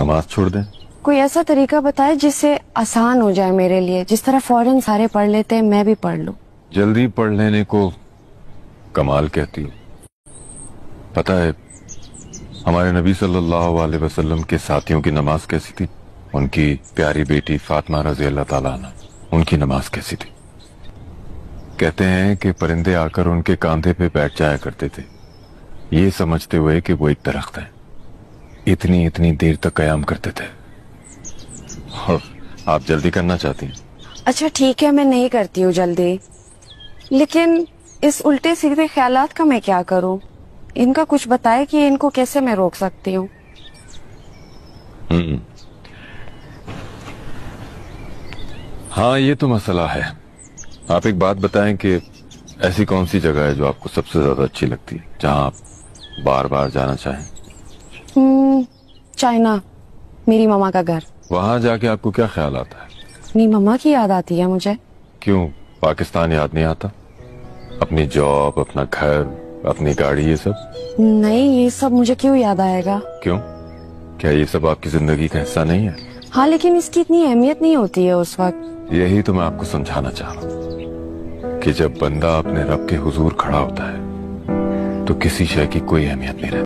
नमाज छोड़ दें कोई ऐसा तरीका बताए जिससे आसान हो जाए मेरे लिए जिस तरह फौरन सारे पढ़ लेते हैं मैं भी पढ़ लू जल्दी पढ़ लेने को कमाल कहती हूँ पता है हमारे नबी सल्लल्लाहु अलैहि वसल्लम के साथियों की नमाज कैसी थी उनकी प्यारी बेटी फातिमा रजी अल्लाह ताला उनकी नमाज कैसी थी कहते हैं कि परिंदे आकर उनके कांधे पे बैठ जाया करते थे ये समझते हुए कि वो एक दरख्त है इतनी इतनी देर तक कयाम करते थे आप जल्दी करना चाहती हैं अच्छा ठीक है मैं नहीं करती हूँ जल्दी लेकिन इस उल्टे सीधे ख्याल का मैं क्या करूँ इनका कुछ बताए कि इनको कैसे मैं रोक सकती हूँ हम्म। हाँ ये तो मसला है आप एक बात बताएं कि ऐसी कौन सी जगह है जो आपको सबसे ज्यादा अच्छी लगती है जहाँ आप बार बार जाना चाहें हम्म, चाइना मेरी मामा का घर वहाँ जाके आपको क्या ख्याल आता है अपनी मामा की याद आती है मुझे क्यों पाकिस्तान याद नहीं आता अपनी जॉब अपना घर अपनी गाड़ी ये सब नहीं ये सब मुझे क्यों याद आएगा क्यों क्या ये सब आपकी जिंदगी का हिस्सा नहीं है हाँ लेकिन इसकी इतनी अहमियत नहीं होती है उस वक्त यही तो मैं आपको समझाना चाह रहा हूँ कि जब बंदा अपने रब के हुजूर खड़ा होता है तो किसी शय की कोई अहमियत नहीं रहती